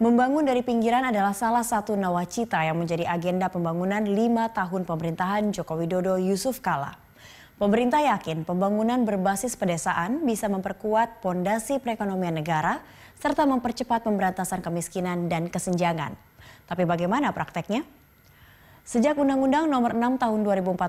Membangun dari pinggiran adalah salah satu nawacita yang menjadi agenda pembangunan lima tahun pemerintahan Joko Widodo Yusuf Kala. Pemerintah yakin pembangunan berbasis pedesaan bisa memperkuat pondasi perekonomian negara serta mempercepat pemberantasan kemiskinan dan kesenjangan. Tapi bagaimana prakteknya? Sejak Undang-Undang Nomor 6 Tahun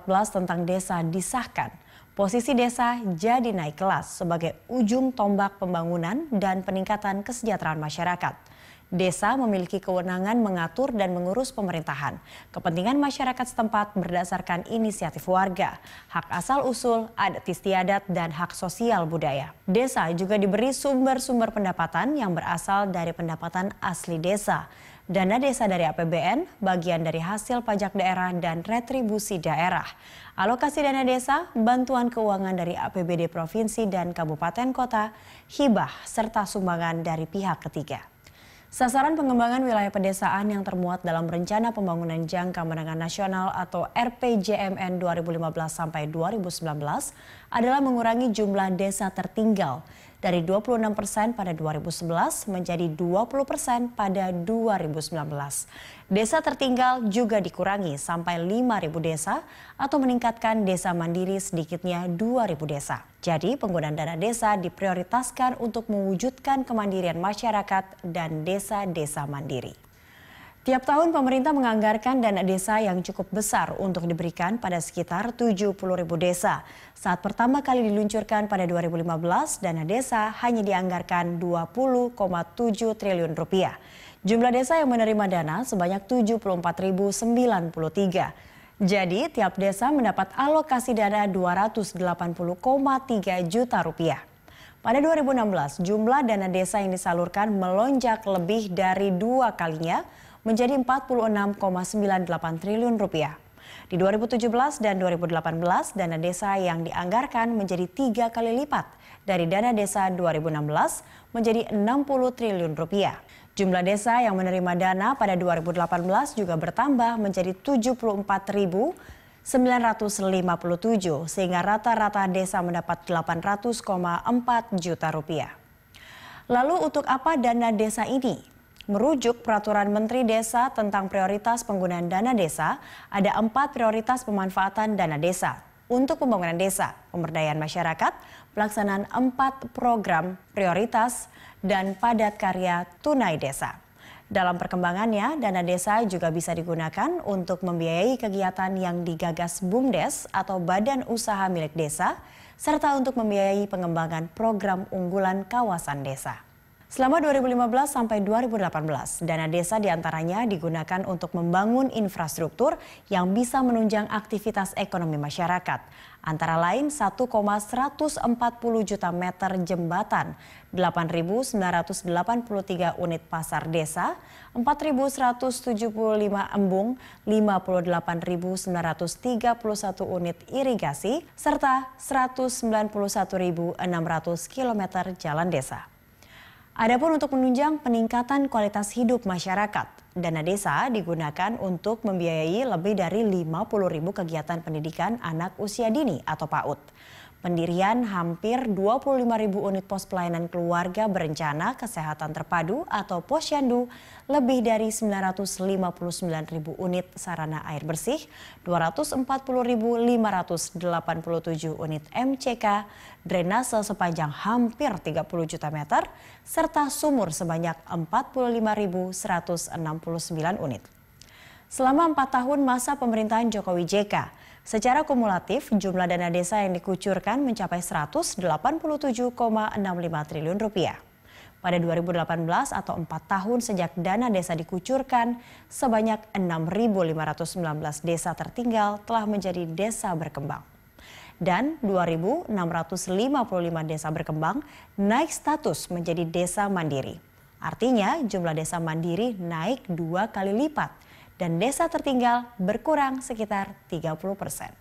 2014 tentang Desa disahkan, posisi desa jadi naik kelas sebagai ujung tombak pembangunan dan peningkatan kesejahteraan masyarakat. Desa memiliki kewenangan mengatur dan mengurus pemerintahan, kepentingan masyarakat setempat berdasarkan inisiatif warga, hak asal-usul, adat istiadat, dan hak sosial budaya. Desa juga diberi sumber-sumber pendapatan yang berasal dari pendapatan asli desa, dana desa dari APBN, bagian dari hasil pajak daerah, dan retribusi daerah. Alokasi dana desa, bantuan keuangan dari APBD provinsi dan kabupaten kota, hibah, serta sumbangan dari pihak ketiga. Sasaran pengembangan wilayah pedesaan yang termuat dalam Rencana Pembangunan Jangka Menengah Nasional atau RPJMN 2015 sampai 2019 adalah mengurangi jumlah desa tertinggal dari 26 persen pada 2011 menjadi 20 persen pada 2019. Desa tertinggal juga dikurangi sampai 5.000 desa atau meningkatkan desa mandiri sedikitnya 2.000 desa. Jadi penggunaan dana desa diprioritaskan untuk mewujudkan kemandirian masyarakat dan desa-desa mandiri. Tiap tahun pemerintah menganggarkan dana desa yang cukup besar untuk diberikan pada sekitar 70 ribu desa. Saat pertama kali diluncurkan pada 2015, dana desa hanya dianggarkan 20,7 triliun rupiah. Jumlah desa yang menerima dana sebanyak 74.093. Jadi tiap desa mendapat alokasi dana 280,3 juta rupiah. Pada 2016, jumlah dana desa yang disalurkan melonjak lebih dari dua kalinya menjadi 46,98 triliun rupiah. Di 2017 dan 2018, dana desa yang dianggarkan menjadi tiga kali lipat dari dana desa 2016 menjadi 60 triliun rupiah. Jumlah desa yang menerima dana pada 2018 juga bertambah menjadi 74.957 sehingga rata-rata desa mendapat 800,4 juta rupiah. Lalu untuk apa dana desa ini? Merujuk peraturan Menteri Desa tentang prioritas penggunaan dana desa, ada empat prioritas pemanfaatan dana desa untuk pembangunan desa, pemberdayaan masyarakat, pelaksanaan empat program prioritas, dan padat karya tunai desa. Dalam perkembangannya, dana desa juga bisa digunakan untuk membiayai kegiatan yang digagas BUMDes atau Badan Usaha Milik Desa, serta untuk membiayai pengembangan program unggulan kawasan desa. Selama 2015 sampai 2018, dana desa diantaranya digunakan untuk membangun infrastruktur yang bisa menunjang aktivitas ekonomi masyarakat. Antara lain 1,140 juta meter jembatan, 8.983 unit pasar desa, 4.175 embung, 58.931 unit irigasi, serta 191.600 kilometer jalan desa. Adapun untuk menunjang peningkatan kualitas hidup masyarakat, dana desa digunakan untuk membiayai lebih dari 50 ribu kegiatan pendidikan anak usia dini atau PAUD pendirian hampir 25.000 unit pos pelayanan keluarga berencana kesehatan terpadu atau posyandu, lebih dari ribu unit sarana air bersih, 240.587 unit MCK, drainase sepanjang hampir 30 juta meter, serta sumur sebanyak 45.169 unit selama empat tahun masa pemerintahan Jokowi JK. Secara kumulatif, jumlah dana desa yang dikucurkan mencapai 187,65 triliun rupiah. Pada 2018 atau empat tahun sejak dana desa dikucurkan, sebanyak 6.519 desa tertinggal telah menjadi desa berkembang dan 2.655 desa berkembang naik status menjadi desa mandiri. Artinya jumlah desa mandiri naik dua kali lipat dan desa tertinggal berkurang sekitar 30 persen.